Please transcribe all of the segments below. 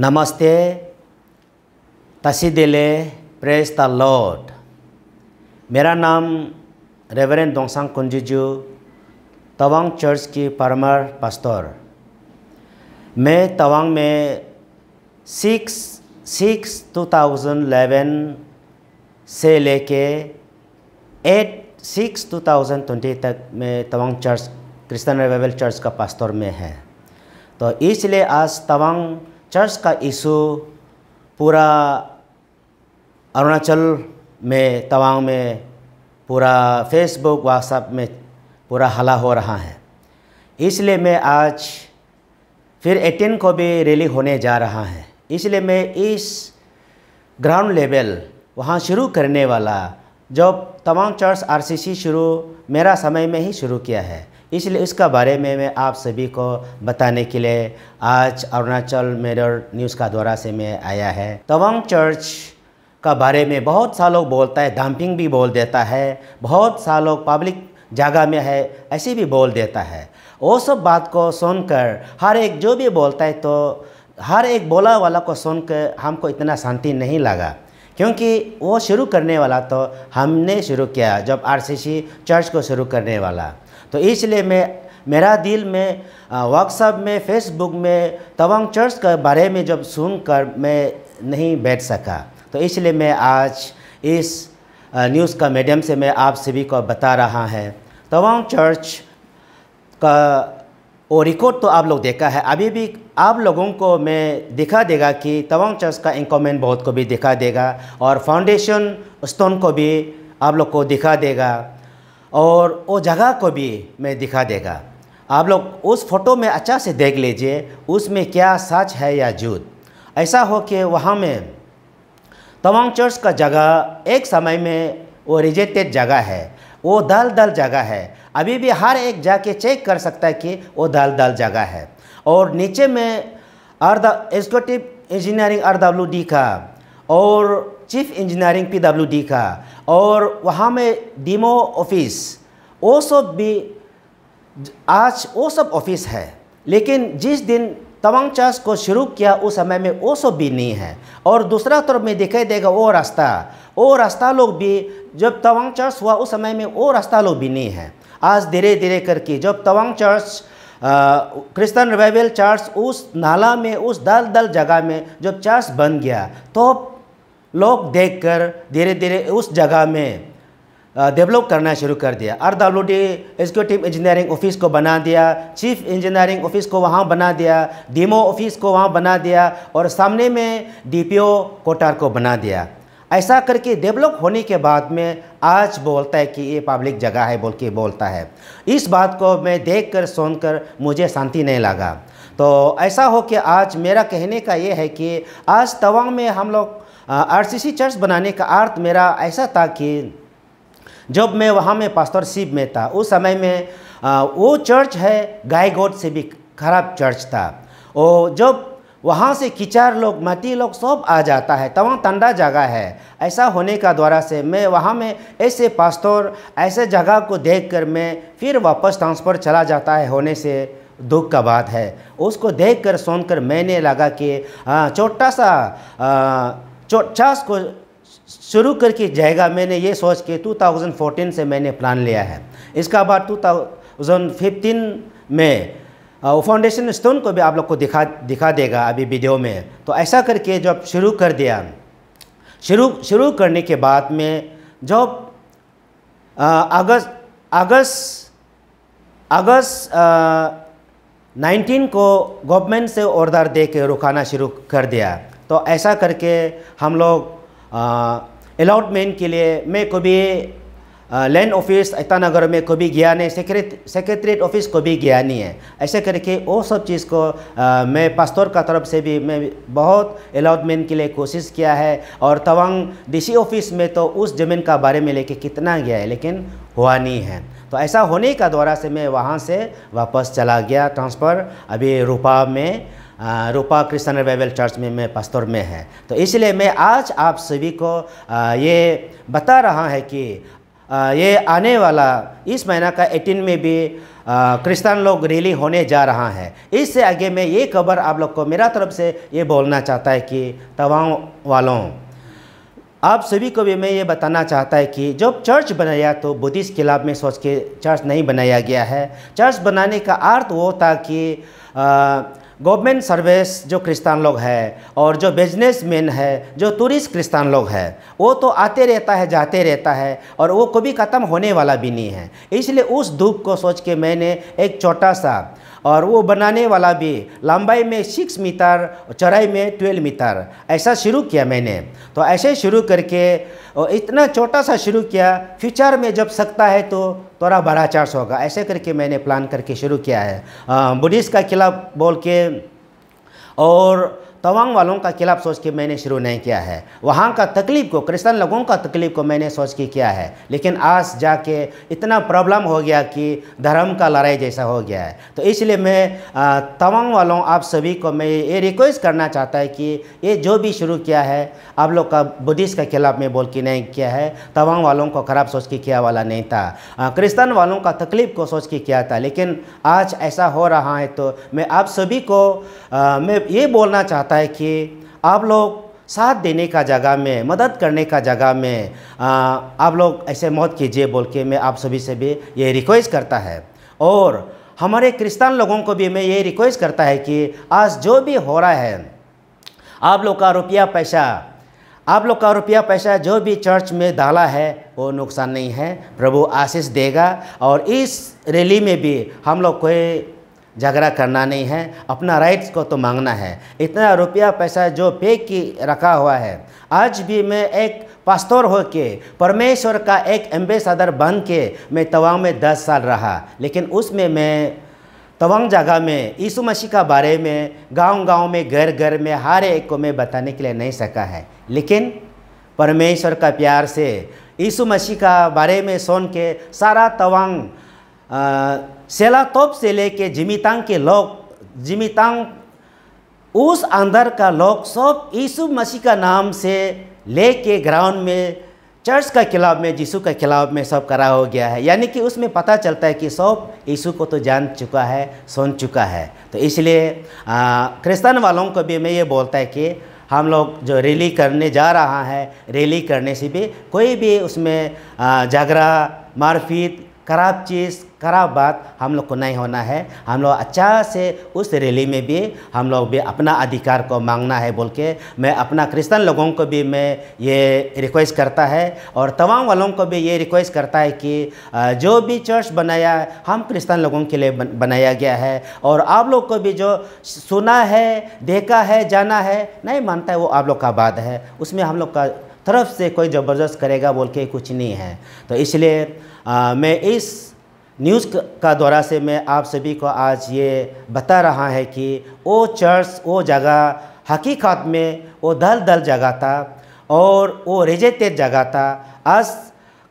नमस्ते Tasidele. Press the Lord मेरा नाम रेवरेंड दोंगसांग कुंजीजू तवांग चर्च की परमर पास्टर मैं तवांग में six six two thousand eleven से लेके eight six two thousand twenty तक मैं Tawang church Christian revival church का पास्टर में है तो इसलिए आज तवांग चर्च का इशू पूरा अरुणाचल में तवांग में पूरा फेसबुक व्हाट्सएप में पूरा हला हो रहा है इसलिए मैं आज फिर एटीन को भी रैली होने जा रहा है इसलिए मैं इस ग्राउंड लेवल वहाँ शुरू करने वाला जब तवांग चर्च आरसीसी शुरू मेरा समय में ही शुरू किया है इसलिए इसका बारे में मैं आप सभी को बताने के लिए आज अरुणाचल मिरर न्यूज़ का द्वारा से मैं आया है तवांग चर्च का बारे में बहुत सा लोग बोलता है डंपिंग भी बोल देता है बहुत सा लोग पब्लिक जगह में है ऐसे भी बोल देता है वो सब बात को सुनकर हर एक जो भी बोलता है तो हर एक बोला वाला को सुनकर हमको इतना शांति नहीं लगा क्योंकि वो शुरू करने वाला तो हमने शुरू किया जब आरसीसी चर्च को शुरू करने वाला तो इसलिए मैं मेरा दिल में व्हाट्सअप में फेसबुक में तवांग चर्च के बारे में जब सुनकर मैं नहीं बैठ सका तो इसलिए मैं आज इस न्यूज़ का मीडियम से मैं आप सभी को बता रहा है तवांग चर्च का और रिकॉर्ड तो आप लोग देखा है अभी भी आप लोगों को मैं दिखा देगा कि तवांग चर्च का इंकोमेंट बहुत को भी दिखा देगा और फाउंडेशन स्टोन को भी आप लोग को दिखा देगा और वो जगह को भी मैं दिखा देगा आप लोग उस फोटो में अच्छा से देख लीजिए उसमें क्या सच है या झूठ ऐसा हो कि वहाँ में तवांग चर्च का जगह एक समय में वो रिजेक्टेड जगह है वो दल दल जगह है अभी भी हर एक जाके चेक कर सकता है कि वो दल दल जगह है और नीचे में अर्ध executive engineering R W D का और चीफ इंजीनियरिंग पीडब्ल्यूडी का और वहाँ में डीमो ऑफिस वो सब भी आज वो सब ऑफिस है लेकिन जिस दिन तवांग चास को शुरू किया उस समय में वो सब भी नहीं है और दूसरा तरफ में दिखाई देगा वो रास्ता वो रास्ता लोग भी जब तवांग चर्च हुआ उस समय में वो रास्ता लोग भी नहीं है आज धीरे धीरे करके जब Tawang church Christian revival church उस नाला में उस दल दल जगह में जब चर्च बन गया तो लोग देखकर धीरे धीरे उस जगह में डेवलप करना शुरू कर दिया R W D executive engineering office को बना दिया चीफ इंजीनियरिंग ऑफिस को वहाँ बना दिया डीमो ऑफिस को वहाँ बना दिया और सामने में डीपीओ कोटार को बना दिया ऐसा करके डेवलप होने के बाद में आज बोलता है कि ये पब्लिक जगह है बोल के बोलता है इस बात को मैं देखकर सुनकर मुझे शांति नहीं लगा तो ऐसा हो कि आज मेरा कहने का ये है कि आज तवांग में हम लोग आरसीसी चर्च बनाने का अर्थ मेरा ऐसा था कि जब मैं वहाँ में शिव में था उस समय में वो चर्च है गायगोट से भी खराब चर्च था और जब वहाँ से किचार लोग मती लोग सब आ जाता है तवांग तंडा जगह है ऐसा होने का द्वारा से मैं वहाँ में ऐसे पास्तौर ऐसे जगह को देखकर मैं फिर वापस ट्रांसफ़र चला जाता है होने से दुख का बात है उसको देख कर सुन कर मैंने लगा कि छोटा सा छाछ को शुरू करके जाएगा मैंने ये सोच के 2014 से मैंने प्लान लिया है इसका बाद 2015 में फाउंडेशन स्टोन को भी आप लोग को दिखा दिखा देगा अभी वीडियो में तो ऐसा करके जब शुरू कर दिया शुरू शुरू करने के बाद में जब अगस्त अगस्त अगस्त 19 को गवर्नमेंट से ऑर्डर दे के रुकाना शुरू कर दिया तो ऐसा करके हम लोग अलाउटमेंट के लिए मैं कभी लैंड ऑफिस इतानगर में कभी गया नहीं सेक्रेट सेक्रेटरीट ऑफिस को भी गया नहीं है ऐसे करके वो सब चीज़ को आ, मैं पास्तौर का तरफ से भी मैं बहुत अलाउटमेंट के लिए कोशिश किया है और तवांग डीसी ऑफिस में तो उस ज़मीन का बारे में लेके कितना गया है लेकिन हुआ नहीं है तो ऐसा होने का द्वारा से मैं वहाँ से वापस चला गया ट्रांसफ़र अभी रूपा में रूपा क्रिश्चन बाइबल चर्च में मैं पस्तौर में है तो इसलिए मैं आज आप सभी को ये बता रहा है कि ये आने वाला इस महीना का 18 में भी क्रिश्चन लोग रैली होने जा रहा है इससे आगे मैं ये खबर आप लोग को मेरा तरफ से ये बोलना चाहता है कि तवाओं वालों आप सभी को भी मैं ये बताना चाहता है कि जब चर्च बनाया तो बुद्धिस्ट किलाब में सोच के चर्च नहीं बनाया गया है चर्च बनाने का अर्थ वो था कि गवर्नमेंट सर्विस जो क्रिस्तान लोग हैं और जो बिजनेसमैन है जो टूरिस्ट क्रिस्तान लोग हैं वो तो आते रहता है जाते रहता है और वो कभी ख़त्म होने वाला भी नहीं है इसलिए उस दुख को सोच के मैंने एक छोटा सा और वो बनाने वाला भी लंबाई में सिक्स मीटर चौड़ाई में ट्वेल्व मीटर ऐसा शुरू किया मैंने तो ऐसे शुरू करके और इतना छोटा सा शुरू किया फ्यूचर में जब सकता है तो थोड़ा बड़ा चार्ज होगा ऐसे करके मैंने प्लान करके शुरू किया है बुद्धिस्ट का खिलाफ बोल के और तवांग वालों का खिलाफ सोच के मैंने शुरू नहीं किया है वहाँ का तकलीफ़ को क्रिश्चन लोगों का तकलीफ़ को मैंने सोच के किया है लेकिन आज जाके इतना प्रॉब्लम हो गया कि धर्म का लड़ाई जैसा हो गया है तो इसलिए मैं तवांग वालों आप सभी को मैं ये रिक्वेस्ट करना चाहता है कि ये जो भी शुरू किया है आप लोग का बुद्धिस्ट के खिलाफ मैं बोल के नहीं किया है तवांग वालों को खराब सोच के किया वाला नहीं था क्रिश्चन वालों का तकलीफ़ को सोच के किया था लेकिन आज ऐसा हो रहा है तो मैं आप सभी को मैं ये बोलना चाहता चाहता है कि आप लोग साथ देने का जगह में मदद करने का जगह में आ, आप लोग ऐसे मौत कीजिए बोल के मैं आप सभी से भी ये रिक्वेस्ट करता है और हमारे क्रिस्तान लोगों को भी मैं ये रिक्वेस्ट करता है कि आज जो भी हो रहा है आप लोग का रुपया पैसा आप लोग का रुपया पैसा जो भी चर्च में डाला है वो नुकसान नहीं है प्रभु आशीष देगा और इस रैली में भी हम लोग कोई झगड़ा करना नहीं है अपना राइट्स को तो मांगना है इतना रुपया पैसा जो पे की रखा हुआ है आज भी मैं एक हो होके परमेश्वर का एक एम्बेसडर बन के मैं तवांग में दस साल रहा लेकिन उसमें मैं तवांग जगह में यीशु मसीह का बारे में गांव गांव में घर घर में हर एक को मैं बताने के लिए नहीं सका है लेकिन परमेश्वर का प्यार से यीशु मसीह का बारे में सुन के सारा तवांग तोप से लेके जिमितांग के लोग जिमितांग उस अंदर का लोग सब यीशु मसीह का नाम से लेके ग्राउंड में चर्च का खिलाफ में यीशु का खिलाफ में सब करा हो गया है यानी कि उसमें पता चलता है कि सब यीशु को तो जान चुका है सुन चुका है तो इसलिए क्रिस्तान वालों को भी मैं ये बोलता है कि हम लोग जो रैली करने जा रहा है रैली करने से भी कोई भी उसमें झगड़ा मारपीट खराब चीज़ खराब बात हम लोग को नहीं होना है हम लोग अच्छा से उस रैली में भी हम लोग भी अपना अधिकार को मांगना है बोल के मैं अपना क्रिश्चन लोगों को भी मैं ये रिक्वेस्ट करता है और तमाम वालों को भी ये रिक्वेस्ट करता है कि जो भी चर्च बनाया हम क्रिश्चन लोगों के लिए बनाया गया है और आप लोग को भी जो सुना है देखा है जाना है नहीं मानता है वो आप लोग का बात है उसमें हम लोग का तरफ से कोई ज़बरदस्त करेगा बोल के कुछ नहीं है तो इसलिए आ, मैं इस न्यूज़ का द्वारा से मैं आप सभी को आज ये बता रहा है कि वो चर्च वो जगह हकीकत में वो दल दल जगह था और वो तेज जगह था आज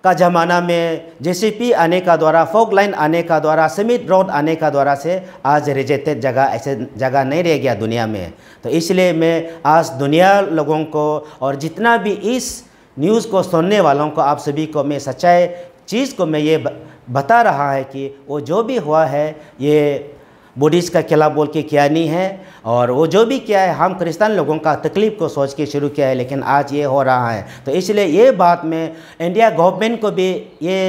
का ज़माना में जेसीपी आने का द्वारा फोक लाइन आने का द्वारा समिट रोड आने का द्वारा से आज तेज जगह ऐसे जगह नहीं रह गया दुनिया में तो इसलिए मैं आज दुनिया लोगों को और जितना भी इस न्यूज़ को सुनने वालों को आप सभी को मैं सच्चाई चीज़ को मैं ये बता रहा है कि वो जो भी हुआ है ये बुद्धिस्ट का किला बोल के किया नहीं है और वो जो भी किया है हम क्रिस्तान लोगों का तकलीफ़ को सोच के शुरू किया है लेकिन आज ये हो रहा है तो इसलिए ये बात में इंडिया गवर्नमेंट को भी ये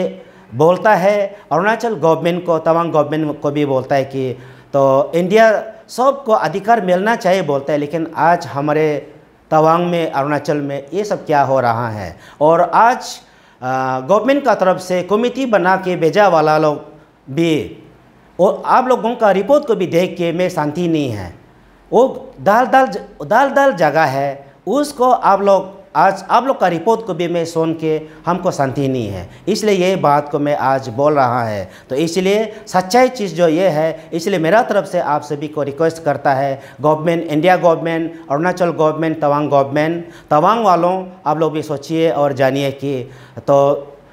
बोलता है अरुणाचल गवर्नमेंट को तवांग गवर्नमेंट को भी बोलता है कि तो इंडिया सबको अधिकार मिलना चाहिए बोलता है लेकिन आज हमारे तवांग में अरुणाचल में ये सब क्या हो रहा है और आज गवर्नमेंट का तरफ से कमेटी बना के भेजा वाला लोग भी और आप लोगों का रिपोर्ट को भी देख के मैं शांति नहीं है वो दाल दाल दाल दाल जगह है उसको आप लोग आज आप लोग का रिपोर्ट को भी मैं सुन के हमको शांति नहीं है इसलिए यही बात को मैं आज बोल रहा है तो इसलिए सच्चाई चीज़ जो ये है इसलिए मेरा तरफ से आप सभी को रिक्वेस्ट करता है government India government Arunachal government Tawang government Tawang वालों आप लोग भी सोचिए और जानिए कि तो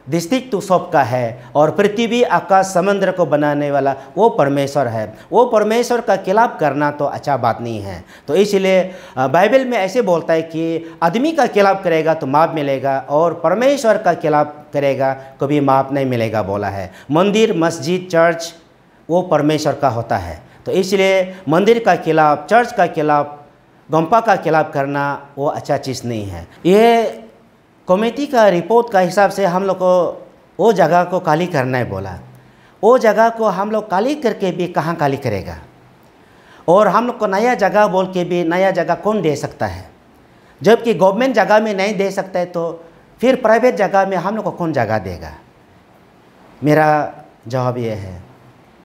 दृष्टिक तो सबका है और पृथ्वी आकाश समंद्र को बनाने वाला वो परमेश्वर है वो परमेश्वर का खिलाफ करना तो अच्छा बात नहीं है तो इसलिए बाइबल में ऐसे बोलता है कि आदमी का खिलाफ करेगा तो माप मिलेगा और परमेश्वर का खिलाफ करेगा कभी माप नहीं मिलेगा बोला है मंदिर मस्जिद चर्च वो परमेश्वर का होता है तो इसलिए मंदिर का खिलाफ चर्च का खिलाफ गंपा का खिलाफ करना वो अच्छा चीज़ नहीं है यह कमेटी का रिपोर्ट का हिसाब से हम लोग को वो जगह को काली करना है बोला वो जगह को हम लोग काली करके भी कहाँ काली करेगा और हम लोग को नया जगह बोल के भी नया जगह कौन दे सकता है जबकि गवर्नमेंट जगह में नहीं दे सकता है तो फिर प्राइवेट जगह में हम लोग को कौन जगह देगा मेरा जवाब यह है